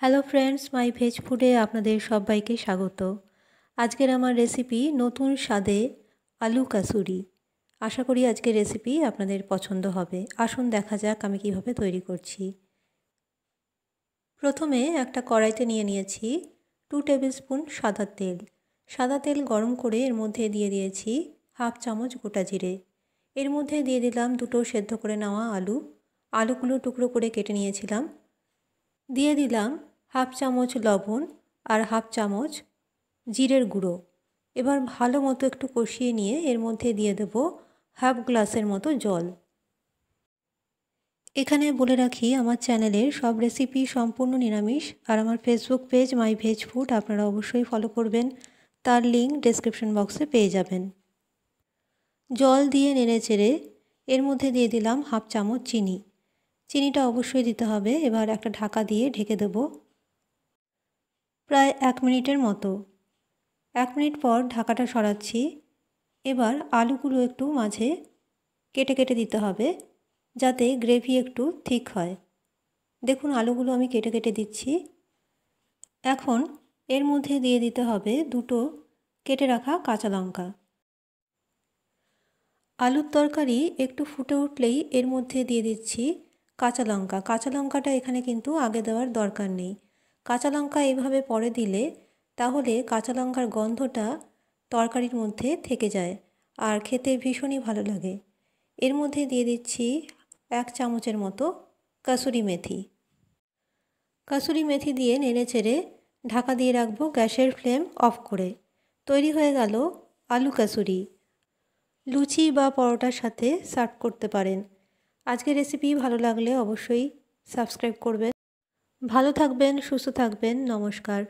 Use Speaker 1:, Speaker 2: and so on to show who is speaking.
Speaker 1: hello friends মাই veg ফুডে আপনাদের সবাইকে স্বাগত আজকের আমার রেসিপি নতুন স্বাদে আলু কাসুরি আশা করি আজকের রেসিপি আপনাদের পছন্দ হবে আসুন দেখা যাক আমি কিভাবে তৈরি করছি প্রথমে একটা কড়াইতে নিয়ে নিয়েছি টু টেবিল স্পুন সাদা তেল সাদা তেল গরম করে এর মধ্যে দিয়ে দিয়েছি হাফ চামচ গোটা জিরে এর মধ্যে দিয়ে দিলাম দুটো সেদ্ধ করে নেওয়া আলু আলুগুলো টুকরো করে কেটে নিয়েছিলাম দিয়ে দিলাম হাফ চামচ লবণ আর হাফ চামচ জিরের গুঁড়ো এবার ভালো মতো একটু কষিয়ে নিয়ে এর মধ্যে দিয়ে দেব হাফ গ্লাসের মতো জল এখানে বলে রাখি আমার চ্যানেলের সব রেসিপি সম্পূর্ণ নিরামিষ আর আমার Facebook page my veg food আপনারা অবশ্যই ফলো করবেন তার লিঙ্ক ডেসক্রিপশন বক্সে পেয়ে যাবেন জল দিয়ে নেড়ে চেড়ে এর মধ্যে দিয়ে দিলাম হাফ চামচ চিনি চিনিটা অবশ্যই দিতে হবে এবার একটা ঢাকা দিয়ে ঢেকে দেব প্রায় এক মিনিটের মতো এক মিনিট পর ঢাকাটা সরাচ্ছি এবার আলুগুলো একটু মাঝে কেটে কেটে দিতে হবে যাতে গ্রেভি একটু ঠিক হয় দেখুন আলুগুলো আমি কেটে কেটে দিচ্ছি এখন এর মধ্যে দিয়ে দিতে হবে দুটো কেটে রাখা কাঁচা লঙ্কা আলুর তরকারি একটু ফুটে উঠলেই এর মধ্যে দিয়ে দিচ্ছি কাঁচা লঙ্কা কাঁচা লঙ্কাটা এখানে কিন্তু আগে দেওয়ার দরকার নেই কাঁচা লঙ্কা এইভাবে পরে দিলে তাহলে কাঁচা লঙ্কার গন্ধটা তরকারির মধ্যে থেকে যায় আর খেতে ভীষণই ভালো লাগে এর মধ্যে দিয়ে দিচ্ছি এক চামচের মতো কাসুরি মেথি কাসুরি মেথি দিয়ে নেড়ে চেড়ে ঢাকা দিয়ে রাখবো গ্যাসের ফ্লেম অফ করে তৈরি হয়ে গেল আলু কাসুরি লুচি বা পরোটার সাথে সার্ভ করতে পারেন আজকের রেসিপি ভালো লাগলে অবশ্যই সাবস্ক্রাইব করবেন ভালো থাকবেন সুস্থ থাকবেন নমস্কার